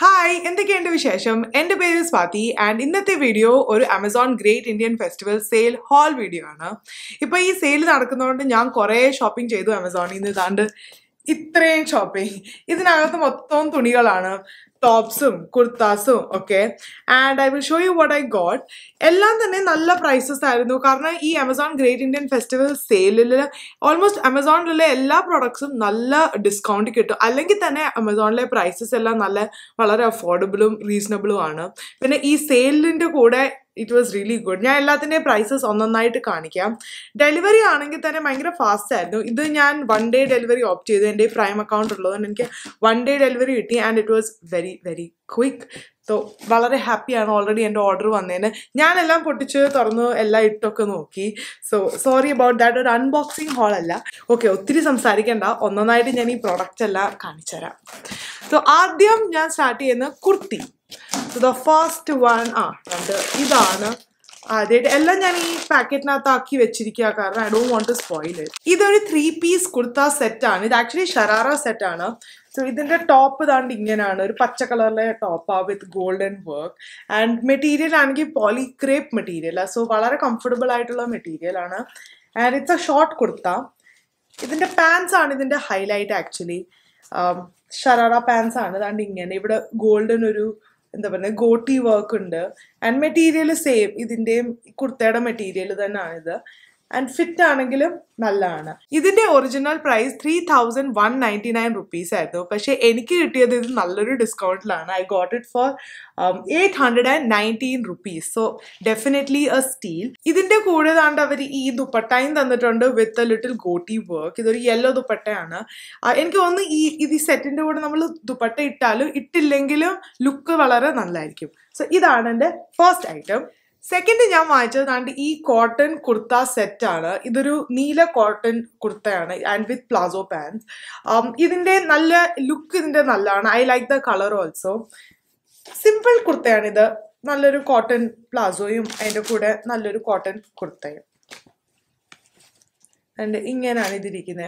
hi എന്തൊക്കെയുണ്ട് വിശേഷം എൻ്റെ പേര് സ്വാതി ആൻഡ് ഇന്നത്തെ വീഡിയോ ഒരു Amazon great Indian festival sale haul video ആണ് ഇപ്പോൾ ഈ സെയിൽ നടക്കുന്നതുകൊണ്ട് ഞാൻ കുറേ ഷോപ്പിംഗ് ചെയ്തു ആമസോണിൽ നിന്ന് ഇതാണ്ട് ഇത്രയും ഷോപ്പിംഗ് ഇതിനകത്ത് മൊത്തവും തുണികളാണ് ടോപ്സും കുർത്താസും ഒക്കെ and I will show you what I got എല്ലാം തന്നെ നല്ല പ്രൈസസ് ആയിരുന്നു കാരണം ഈ ആമസോൺ ഗ്രേറ്റ് ഇന്ത്യൻ ഫെസ്റ്റിവൽ സെയിലിൽ ഓൾമോസ്റ്റ് ആമസോണിലുള്ള എല്ലാ പ്രൊഡക്ട്സും നല്ല ഡിസ്കൗണ്ട് കിട്ടും അല്ലെങ്കിൽ തന്നെ ആമസോണിലെ പ്രൈസസ് എല്ലാം നല്ല വളരെ അഫോർഡബിളും റീസണബിളും ആണ് പിന്നെ ഈ സെയിലിൻ്റെ കൂടെ ഇറ്റ് വാസ് റിയലി ഗുഡ് ഞാൻ എല്ലാത്തിൻ്റെയും പ്രൈസസ് ഒന്നൊന്നായിട്ട് കാണിക്കാം ഡെലിവറി ആണെങ്കിൽ തന്നെ ഭയങ്കര ഫാസ്റ്റ് ആയിരുന്നു ഇത് ഞാൻ വൺ ഡേ ഡെലിവറി ഓപ്റ്റ് ചെയ്തു എൻ്റെ പ്രൈം അക്കൗണ്ട് ഉള്ളതുകൊണ്ട് എനിക്ക് വൺ ഡേ ഡെലിവറി കിട്ടി and it was very very quick so വളരെ ഹാപ്പിയാണ് ഓൾറെഡി എൻ്റെ ഓർഡർ വന്നതിന് ഞാനെല്ലാം പൊട്ടിച്ച് തുറന്ന് എല്ലാം ഇട്ടൊക്കെ നോക്കി സോ സോറി അബൌട്ട് ദാറ്റ് ഒരു അൺബോക്സിങ് ഹോൾ അല്ല ഓക്കെ ഒത്തിരി സംസാരിക്കേണ്ട ഒന്നൊന്നായിട്ട് ഞാൻ ഈ പ്രോഡക്റ്റ് എല്ലാം തരാം സോ ആദ്യം ഞാൻ സ്റ്റാർട്ട് ചെയ്യുന്ന kurti so the first one ആ രണ്ട് ഇതാണ് ആദ്യമായിട്ട് എല്ലാം ഞാൻ ഈ പാക്കറ്റിനകത്താക്കി വെച്ചിരിക്കുക കാരണം I do want to spoil ഇതൊരു ത്രീ പീസ് കുർത്ത സെറ്റാണ് ഇത് ആക്ച്വലി ഷറാറ സെറ്റാണ് സോ ഇതിന്റെ ടോപ്പ് ഇതാണ്ട് ഇങ്ങനെയാണ് ഒരു പച്ച കളറിലെ ടോപ്പാണ് with golden work and material ആണെങ്കിൽ പോളി പോളിക്രേപ്പ് മെറ്റീരിയലാണ് സോ വളരെ കംഫർട്ടബിൾ ആയിട്ടുള്ള മെറ്റീരിയൽ ആണ് and it's a short kurta ഇതിന്റെ പാൻസ് ആണ് ഇതിന്റെ ഹൈലൈറ്റ് ആക്ച്വലി ഷറാറ പാൻസ് ആണ് ഇതാണ്ട് ഇങ്ങനെ ഇവിടെ ഗോൾഡൻ ഒരു എന്താ പറയുക ഗോട്ടി വർക്ക് ഉണ്ട് ആൻഡ് മെറ്റീരിയൽ സെയിം ഇതിൻ്റെയും കുർത്തയുടെ മെറ്റീരിയൽ തന്നെയാണിത് ആൻഡ് ഫിറ്റ് ആണെങ്കിലും നല്ലതാണ് ഇതിന്റെ original price three thousand one ninety nine rupees ആയിരുന്നു പക്ഷേ എനിക്ക് കിട്ടിയത് ഇത് നല്ലൊരു ഡിസ്കൗണ്ടിലാണ് I got it for eight hundred and nineteen rupees so definitely a steal ഇതിന്റെ കൂടെ താണ്ട് അവർ ഈ ദുപ്പട്ടയും തന്നിട്ടുണ്ട് with a little gota work ഇതൊരു യെല്ലോ ദുപ്പട്ടയാണ് എനിക്ക് തോന്നുന്നു ഈ ഇത് ഈ സെറ്റിന്റെ കൂടെ നമ്മൾ ദുപ്പട്ട ഇട്ടാലും ഇട്ടില്ലെങ്കിലും ലുക്ക് വളരെ നല്ലതായിരിക്കും സോ ഇതാണ് എൻ്റെ ഫസ്റ്റ് ഐറ്റം സെക്കൻഡ് ഞാൻ വാങ്ങിച്ചത് ആണ്ട് ഈ കോട്ടൺ കുർത്ത സെറ്റാണ് ഇതൊരു നീല കോട്ടൺ കുർത്തയാണ് ആൻഡ് വിത്ത് പ്ലാസോ പാൻസ് ഇതിൻ്റെ നല്ല ലുക്ക് ഇതിൻ്റെ നല്ലതാണ് I like the colour also simple കുർത്തയാണ് ഇത് നല്ലൊരു കോട്ടൺ പ്ലാസോയും അതിൻ്റെ കൂടെ നല്ലൊരു കോട്ടൺ കുർത്തയും ആൻഡ് ഇങ്ങനെയാണ് ഇതിരിക്കുന്നത്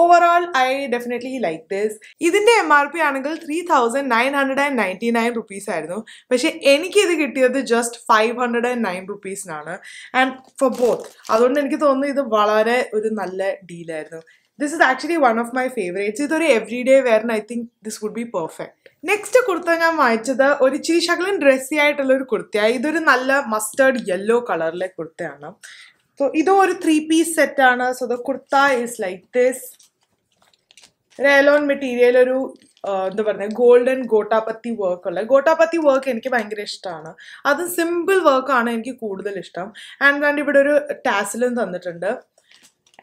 overall I definitely like this ഇതിൻ്റെ എം ആർ പി ആണെങ്കിൽ three thousand nine hundred and ninety nine rupees ആയിരുന്നു പക്ഷേ എനിക്കിത് കിട്ടിയത് just five hundred and nine റുപ്പീസിനാണ് ആൻഡ് ഫോർ ബോത്ത് അതുകൊണ്ട് എനിക്ക് തോന്നുന്നു ഇത് വളരെ ഒരു നല്ല ഡീലായിരുന്നു this is actually one of my favourites ഇതൊരു എവറി ഡേ വെയറിന് I think this would be perfect next kurta ഞാൻ വാങ്ങിച്ചത് ഒരു ചിരി ശകലം ഡ്രസ്സി ആയിട്ടുള്ള ഒരു കുർത്തയാണ് ഇതൊരു നല്ല മസ്റ്റേർഡ് യെല്ലോ കളറിലെ കുർത്തയാണ് സോ ഇതും ഒരു ത്രീ പീസ് സെറ്റ് ആണ് so the kurta is like this rayon material ഒരു എന്താ പറയുക ഗോൾഡൻ ഗോട്ടാപത്തി വർക്ക് ഉള്ള ഗോട്ടാപത്തി വർക്ക് എനിക്ക് ഭയങ്കര ഇഷ്ടമാണ് അത് സിമ്പിൾ വർക്കാണ് എനിക്ക് കൂടുതൽ ഇഷ്ടം ആൻഡ് ആൻഡ് ഇവിടെ ഒരു ടാസിലും തന്നിട്ടുണ്ട്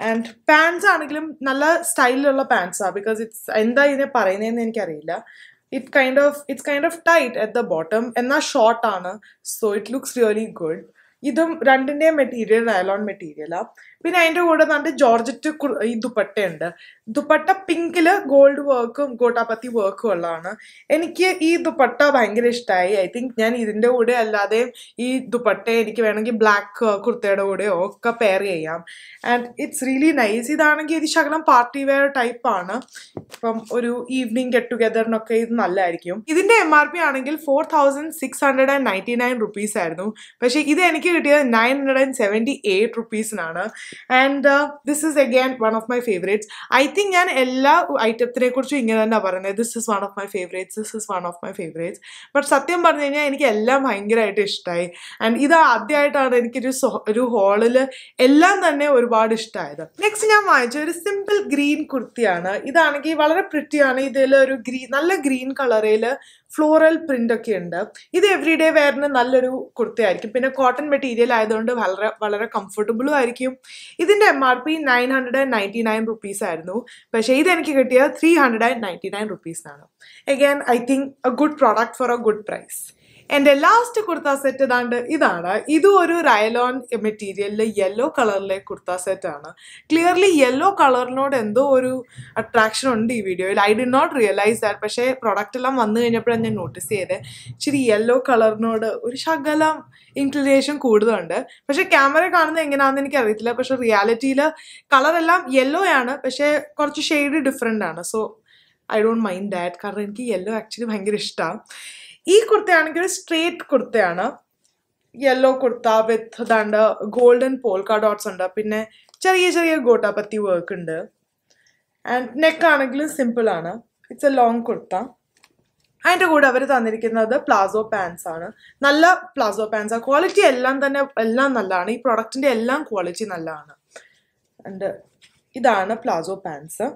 ആൻഡ് പാൻസ് ആണെങ്കിലും നല്ല സ്റ്റൈലിലുള്ള പാൻസാണ് ബിക്കോസ് ഇറ്റ്സ് എന്താ ഇതിനെ പറയുന്നതെന്ന് എനിക്കറിയില്ല it kind of it's kind of tight at the bottom എന്നാൽ ഷോർട്ടാണ് so it looks really good ഇതും രണ്ടിന്റെയും മെറ്റീരിയൽ റയലോൺ മെറ്റീരിയലാണ് പിന്നെ അതിന്റെ കൂടെ നല്ല ജോർജറ്റ് ഈ ദുപ്പട്ടയുണ്ട് ദുപ്പട്ട പിങ്കില് ഗോൾഡ് വർക്കും ഗോട്ടാപത്തി വർക്കും ഉള്ളതാണ് എനിക്ക് ഈ ദുപ്പട്ട ഭയങ്കര ഇഷ്ടമായി ഐ തിങ്ക് ഞാൻ ഇതിൻ്റെ കൂടെ അല്ലാതെ ഈ ദുപ്പട്ട എനിക്ക് വേണമെങ്കിൽ ബ്ലാക്ക് കുർത്തയുടെ കൂടെയോ ഒക്കെ പെയർ ചെയ്യാം ആൻഡ് ഇറ്റ്സ് റിയലി നൈസ് ഇതാണെങ്കിൽ ഇത് ശകലം പാർട്ടി വെയർ ടൈപ്പാണ് ഇപ്പം ഒരു ഈവനിങ് ഗെറ്റ് ടുഗെദറിനൊക്കെ ഇത് നല്ലതായിരിക്കും ഇതിൻ്റെ എം ആർ പി ആണെങ്കിൽ four thousand six hundred and ninety nine rupees ആയിരുന്നു പക്ഷേ ഇത് എനിക്ക് കിട്ടിയത് nine hundred and seventy eight റുപ്പീസിനാണ് and this is again one of my favourites I think ഞാൻ എല്ലാ ഐറ്റത്തിനെ കുറിച്ചും ഇങ്ങനെ തന്നെ പറയുന്നത് this is one of my favourites this is one of my favourites but സത്യം പറഞ്ഞു കഴിഞ്ഞാൽ എനിക്ക് എല്ലാം ഭയങ്കരമായിട്ട് ഇഷ്ടമായി ആൻഡ് ഇത് ആദ്യമായിട്ടാണ് എനിക്കൊരു ഒരു ഹോളിൽ എല്ലാം തന്നെ ഒരുപാട് ഇഷ്ടമായത് നെക്സ്റ്റ് ഞാൻ വാങ്ങിച്ച ഒരു സിമ്പിൾ ഗ്രീൻ കുർത്തിയാണ് ഇതാണെങ്കിൽ വളരെ പ്രിറ്റിയാണ് ഇതിൽ ഒരു ഗ്രീൻ നല്ല ഗ്രീൻ കളറിൽ ഫ്ലോറൽ പ്രിന്റ് ഒക്കെ ഉണ്ട് ഇത് എവറി ഡേ വെയറിന് നല്ലൊരു കുർത്തയായിരിക്കും പിന്നെ കോട്ടൺ മെറ്റീരിയൽ ആയതുകൊണ്ട് വളരെ വളരെ കംഫർട്ടബിളും ആയിരിക്കും ഇതിൻ്റെ M R P nine hundred and ninety nine rupees ആയിരുന്നു പക്ഷേ ഇതെനിക്ക് കിട്ടിയത് three hundred and ninety nine റുപ്പീസിനാണ് again I think a good product for a good price എൻ്റെ ലാസ്റ്റ് കുർത്ത സെറ്റ് ഏതാണ്ട് ഇതാണ് ഇതും ഒരു റയലോൺ മെറ്റീരിയലിലെ യെല്ലോ കളറിലെ കുർത്ത സെറ്റാണ് ക്ലിയർലി യെല്ലോ കളറിനോട് എന്തോ ഒരു അട്രാക്ഷൻ ഉണ്ട് ഈ വീഡിയോയിൽ I did not realize that പക്ഷേ പ്രൊഡക്റ്റ് എല്ലാം വന്നു കഴിഞ്ഞപ്പോഴാണ് ഞാൻ നോട്ടീസ് ചെയ്തത് ഇച്ചിരി യെല്ലോ കളറിനോട് ഒരു ശകലം ഇൻക്ലിനേഷൻ കൂടുതലുണ്ട് പക്ഷേ ക്യാമറ കാണുന്നത് എങ്ങനെയാണെന്ന് എനിക്ക് അറിയത്തില്ല പക്ഷേ റിയാലിറ്റിയിൽ കളറെല്ലാം യെല്ലോ ആണ് പക്ഷേ കുറച്ച് ഷെയ്ഡ് ഡിഫറെൻ്റ് ആണ് so I don't mind that കാരണം എനിക്ക് യെല്ലോ ആക്ച്വലി ഭയങ്കര ഇഷ്ടമാണ് ഈ കുർത്തയാണെങ്കിൽ ഒരു സ്ട്രേറ്റ് കുർത്തയാണ് യെല്ലോ കുർത്ത വിത്ത് അതാണ്ട് ഗോൾഡൻ പോൾക്ക ഡോട്ട്സ് ഉണ്ട് പിന്നെ ചെറിയ ചെറിയ പത്തി വർക്ക് ഉണ്ട് ആൻഡ് നെക്ക് ആണെങ്കിലും സിമ്പിൾ ആണ് ഇറ്റ്സ് എ ലോങ് കുർത്ത അതിൻ്റെ കൂടെ അവർ തന്നിരിക്കുന്നത് പ്ലാസോ പാൻസ് ആണ് നല്ല പ്ലാസോ പാൻസ് ആണ് ക്വാളിറ്റി എല്ലാം തന്നെ എല്ലാം നല്ലതാണ് ഈ പ്രൊഡക്റ്റിൻ്റെ എല്ലാം ക്വാളിറ്റി നല്ലതാണ് ആൻഡ് ഇതാണ് പ്ലാസോ പാൻസ്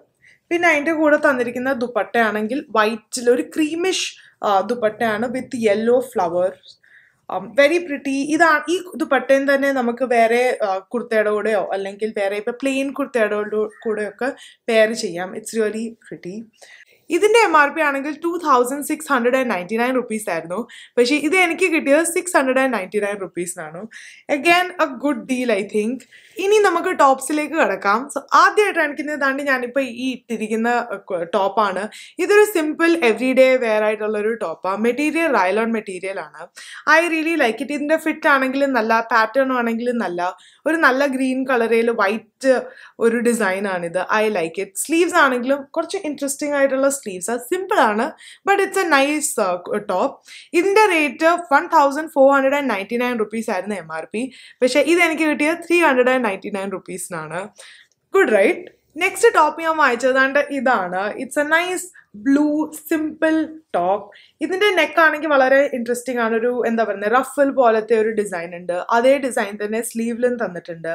പിന്നെ അതിൻ്റെ കൂടെ തന്നിരിക്കുന്ന ദുപ്പട്ടയാണെങ്കിൽ വൈറ്റിൽ ഒരു ക്രീമിഷ് ദുപ്പട്ടയാണ് with yellow flowers very pretty ഇതാണ് ഈ ദുപ്പട്ടയും തന്നെ നമുക്ക് വേറെ കുർത്തയുടെ കൂടെയോ അല്ലെങ്കിൽ വേറെ ഇപ്പം പ്ലെയിൻ കുർത്തയുടെ കൂടെയൊക്കെ പെയർ ചെയ്യാം ഇറ്റ്സ് വെരി പ്രിറ്റി ഇതിൻ്റെ എം ആർ പി ആണെങ്കിൽ two thousand six hundred and ninety nine rupees ആയിരുന്നു പക്ഷേ ഇത് എനിക്ക് കിട്ടിയത് six hundred and ninety nine റുപ്പീസിനാണ് again a good deal I think ഇനി നമുക്ക് ടോപ്സിലേക്ക് കിടക്കാം സോ ആദ്യമായിട്ടാണ് എനിക്കിന്നതാണ്ട് ഞാനിപ്പോൾ ഈ ഇട്ടിരിക്കുന്ന ടോപ്പാണ് ഇതൊരു സിമ്പിൾ എവറി ഡേ വെയർ ആയിട്ടുള്ളൊരു ടോപ്പാണ് മെറ്റീരിയൽ റൈലോൺ മെറ്റീരിയൽ ആണ് ഐ റിയലി ലൈക്ക് ഇറ്റ് ഇതിൻ്റെ ഫിറ്റ് ആണെങ്കിലും നല്ല പാറ്റേൺ ആണെങ്കിലും നല്ല ഒരു നല്ല ഗ്രീൻ കളറിൽ വൈറ്റ് ഒരു ഡിസൈനാണിത് ഐ ലൈക്ക് ഇറ്റ് സ്ലീവ്സ് ആണെങ്കിലും കുറച്ച് ഇൻട്രസ്റ്റിംഗ് ആയിട്ടുള്ള സ്ലീവ്സ് അത് ആണ് but it's a nice top ഇതിൻ്റെ rate one thousand four hundred and ninety nine rupees ആയിരുന്നു എം ആർ പി പക്ഷെ ഇത് എനിക്ക് കിട്ടിയത് three hundred and ninety nine റുപ്പീസിനാണ് ഗുഡ് റൈറ്റ് നെക്സ്റ്റ് ടോപ്പ് ഞാൻ വായിച്ചതാണ്ട് ഇതാണ് it's a nice blue simple top ഇതിൻ്റെ നെക്ക് ആണെങ്കിൽ വളരെ ഇൻട്രസ്റ്റിംഗ് ആണ് ഒരു എന്താ പറയുന്നത് റഫൽ പോലത്തെ ഒരു ഡിസൈൻ ഉണ്ട് അതേ ഡിസൈൻ തന്നെ സ്ലീവിലും തന്നിട്ടുണ്ട്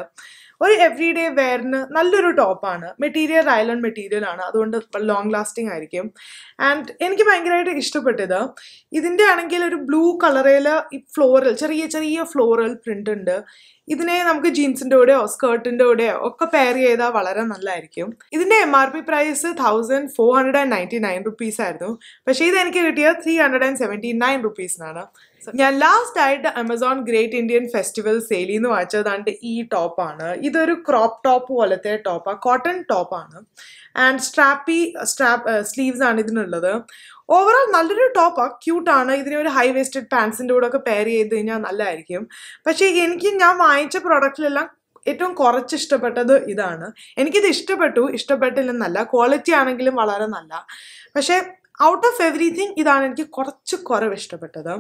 ഒരു എവ്രി ഡേ വെയറിന് നല്ലൊരു ടോപ്പാണ് മെറ്റീരിയൽ റൈലൺ മെറ്റീരിയൽ ആണ് അതുകൊണ്ട് ലോങ് ലാസ്റ്റിംഗ് ആയിരിക്കും ആൻഡ് എനിക്ക് ഭയങ്കരമായിട്ട് ഇഷ്ടപ്പെട്ടത് ഇതിൻ്റെ ആണെങ്കിൽ ഒരു ബ്ലൂ കളറിൽ ഈ ഫ്ലോറൽ ചെറിയ ചെറിയ ഫ്ലോറൽ പ്രിൻ്റ് ഉണ്ട് ഇതിനെ നമുക്ക് ജീൻസിൻ്റെ കൂടെയോ സ്കേർട്ടിൻ്റെ കൂടെയോ ഒക്കെ പെയർ ചെയ്താൽ വളരെ നല്ലതായിരിക്കും ഇതിൻ്റെ M R P price thousand four hundred and ninety nine rupees ആയിരുന്നു പക്ഷേ ഇത് എനിക്ക് കിട്ടിയത് three hundred and seventy nine റുപ്പീസിനാണ് ഞാൻ ലാസ്റ്റ് ആയിട്ട് ആമസോൺ ഗ്രേറ്റ് ഇന്ത്യൻ ഫെസ്റ്റിവൽ സെയിലിൽ നിന്ന് വാങ്ങിച്ചതാണ്ട് ഈ ടോപ്പാണ് ഇതൊരു ക്രോപ്പ് ടോപ്പ് പോലത്തെ ടോപ്പാണ് കോട്ടൺ ടോപ്പാണ് ആൻഡ് സ്ട്രാപ്പി സ്ട്രാപ്പ് സ്ലീവ്സ് ആണ് ഇതിനുള്ളത് ഓവറോൾ നല്ലൊരു ടോപ്പാണ് ക്യൂട്ടാണ് ഇതിനെ ഒരു ഹൈ വേസ്റ്റഡ് പാൻസിൻ്റെ കൂടെ ഒക്കെ പെയർ ചെയ്ത് കഴിഞ്ഞാൽ നല്ലതായിരിക്കും പക്ഷേ എനിക്ക് ഞാൻ വാങ്ങിച്ച പ്രോഡക്റ്റിലെല്ലാം ഏറ്റവും കുറച്ച് ഇഷ്ടപ്പെട്ടത് ഇതാണ് എനിക്കിത് ഇഷ്ടപ്പെട്ടു ഇഷ്ടപ്പെട്ടില്ലെന്നല്ല ക്വാളിറ്റി ആണെങ്കിലും വളരെ നല്ല പക്ഷേ ഔട്ട് ഓഫ് എവറിഥിങ് ഇതാണ് എനിക്ക് കുറച്ച് കുറവ് ഇഷ്ടപ്പെട്ടത്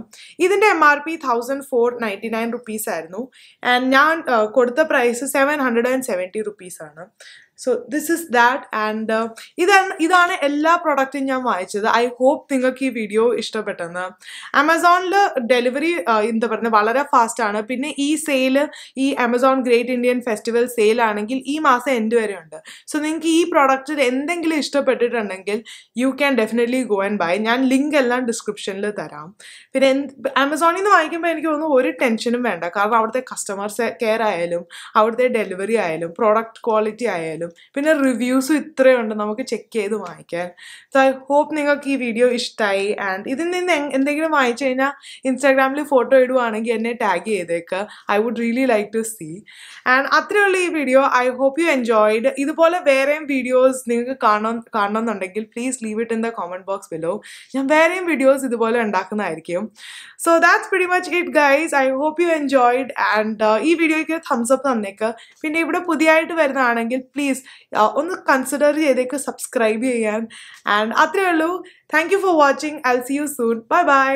ഇതിൻ്റെ M R P thousand four ninety nine rupees ആയിരുന്നു ആൻഡ് ഞാൻ കൊടുത്ത price seven hundred and seventy റുപ്പീസാണ് so this is that and ഇത് ഇതാണ് എല്ലാ പ്രൊഡക്റ്റും ഞാൻ വായിച്ചത് ഐ ഹോപ്പ് നിങ്ങൾക്ക് ഈ വീഡിയോ ഇഷ്ടപ്പെട്ടെന്ന് ആമസോണിൽ ഡെലിവറി എന്താ പറയുന്നത് വളരെ ഫാസ്റ്റാണ് പിന്നെ ഈ സെയില് ഈ Amazon great Indian festival sale ആണെങ്കിൽ ഈ മാസം എൻഡ് വരെ ഉണ്ട് സോ നിങ്ങൾക്ക് ഈ പ്രൊഡക്റ്റിൽ എന്തെങ്കിലും ഇഷ്ടപ്പെട്ടിട്ടുണ്ടെങ്കിൽ you can definitely go and buy ഞാൻ ലിങ്ക് എല്ലാം ഡിസ്ക്രിപ്ഷനിൽ തരാം പിന്നെ എന്ത് ആമസോണിൽ നിന്ന് വാങ്ങിക്കുമ്പോൾ എനിക്ക് തോന്നുന്നു ഒരു ടെൻഷനും വേണ്ട കാരണം അവിടുത്തെ കസ്റ്റമർ കെയർ ആയാലും അവിടുത്തെ ഡെലിവറി ആയാലും പ്രോഡക്റ്റ് ക്വാളിറ്റി ആയാലും തരും പിന്നെ റിവ്യൂസും ഇത്രയുണ്ട് നമുക്ക് ചെക്ക് ചെയ്ത് വാങ്ങിക്കാൻ സോ ഐ ഹോപ്പ് നിങ്ങൾക്ക് ഈ വീഡിയോ ഇഷ്ടമായി ആൻഡ് ഇതിൽ നിന്ന് എന്തെങ്കിലും വാങ്ങിച്ചു കഴിഞ്ഞാൽ ഇൻസ്റ്റാഗ്രാമിൽ ഫോട്ടോ ഇടുവാണെങ്കിൽ എന്നെ ടാഗ് ചെയ്തേക്ക് I would really like to see and അത്രയുള്ള ഈ video I hope you enjoyed ഇതുപോലെ വേറെയും വീഡിയോസ് നിങ്ങൾക്ക് കാണണം കാണണമെന്നുണ്ടെങ്കിൽ please leave it in the comment box below ഞാൻ വേറെയും വീഡിയോസ് ഇതുപോലെ ഉണ്ടാക്കുന്നതായിരിക്കും so that's very much it guys I hope you enjoyed and ഈ വീഡിയോയ്ക്ക് ഒരു തംസ് തന്നേക്ക് പിന്നെ ഇവിടെ പുതിയതായിട്ട് വരുന്നതാണെങ്കിൽ പ്ലീസ് പ്ലീസ് uh, ഒന്ന് കൺസിഡർ ചെയ്തേക്ക് സബ്സ്ക്രൈബ് ചെയ്യാൻ ആൻഡ് അത്രയേ ഉള്ളൂ thank you for watching I see you soon bye by